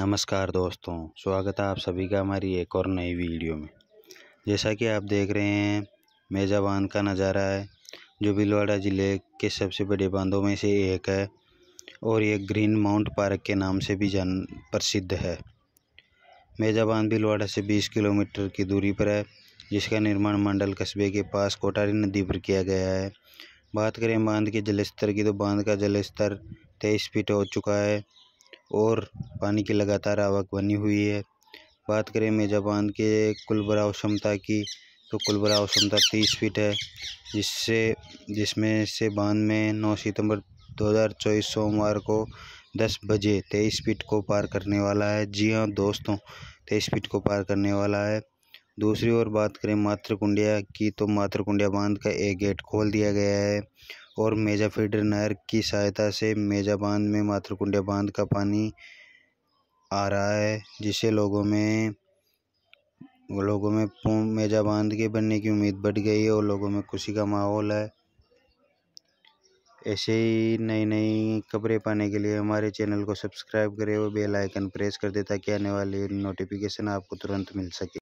नमस्कार दोस्तों स्वागत है आप सभी का हमारी एक और नई वीडियो में जैसा कि आप देख रहे हैं मेजा बांध का नज़ारा है जो भीलवाड़ा ज़िले के सबसे बड़े बांधों में से एक है और ये ग्रीन माउंट पार्क के नाम से भी जान प्रसिद्ध है मेजा बांध भीलवाड़ा से 20 किलोमीटर की दूरी पर है जिसका निर्माण मंडल कस्बे के पास कोटारी नदी पर किया गया है बात करें बांध के जलस्तर की तो बांध का जलस्तर तेईस फीट हो चुका है और पानी की लगातार आवक बनी हुई है बात करें मेजा बांध के कुल भराव क्षमता की तो कुल भराव क्षमता तीस फीट है जिससे जिसमें से बांध में 9 सितंबर 2024 सोमवार को 10 बजे तेईस फीट को पार करने वाला है जी हाँ दोस्तों तेईस फीट को पार करने वाला है दूसरी ओर बात करें मातृकुंडिया की तो मातृकुंडिया बांध का एक गेट खोल दिया गया है और मेजा फीडर नहर की सहायता से मेजा बांध में मातृकुंड बांध का पानी आ रहा है जिससे लोगों में लोगों में मेजा बांध के बनने की उम्मीद बढ़ गई है और लोगों में खुशी का माहौल है ऐसे ही नई नई खबरें पाने के लिए हमारे चैनल को सब्सक्राइब करें और बेल आइकन प्रेस कर दें ताकि आने वाली नोटिफिकेशन आपको तुरंत मिल सके